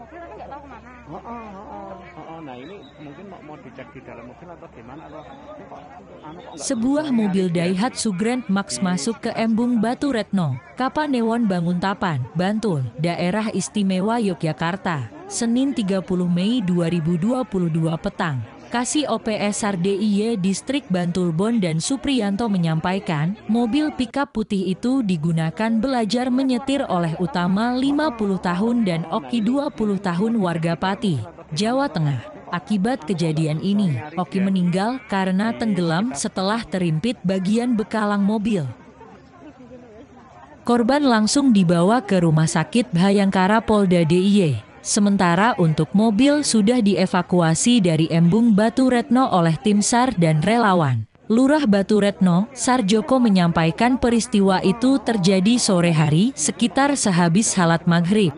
mobil tapi nggak tahu kemana oh oh, oh, oh, oh, oh. nah ini mungkin mau, mau dicek di dalam mobil atau gimana atau anu sebuah mobil Daihatsu Grand Max iya. masuk ke embung Batu Retno Kapanewon Banguntapan Bantul daerah istimewa Yogyakarta Senin 30 Mei 2022 petang Kasih OPS RDIY diy Distrik Bantulbon dan Supriyanto menyampaikan, mobil pickup putih itu digunakan belajar menyetir oleh Utama 50 tahun dan Oki 20 tahun warga Pati, Jawa Tengah. Akibat kejadian ini, Oki meninggal karena tenggelam setelah terimpit bagian bekalang mobil. Korban langsung dibawa ke Rumah Sakit Bhayangkara Polda DIY. Sementara untuk mobil sudah dievakuasi dari embung Batu Retno oleh tim SAR dan relawan. Lurah Batu Retno, Sarjoko menyampaikan peristiwa itu terjadi sore hari sekitar sehabis halat maghrib.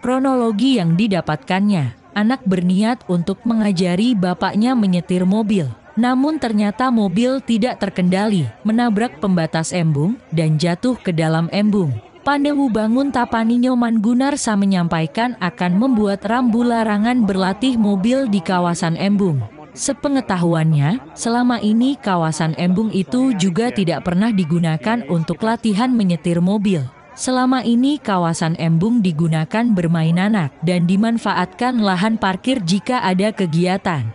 Kronologi yang didapatkannya, anak berniat untuk mengajari bapaknya menyetir mobil. Namun ternyata mobil tidak terkendali, menabrak pembatas embung dan jatuh ke dalam embung. Pandewu Bangun Tapani Nyoman Gunarsa menyampaikan akan membuat rambu larangan berlatih mobil di kawasan embung. Sepengetahuannya, selama ini kawasan embung itu juga tidak pernah digunakan untuk latihan menyetir mobil. Selama ini kawasan embung digunakan bermain anak dan dimanfaatkan lahan parkir jika ada kegiatan.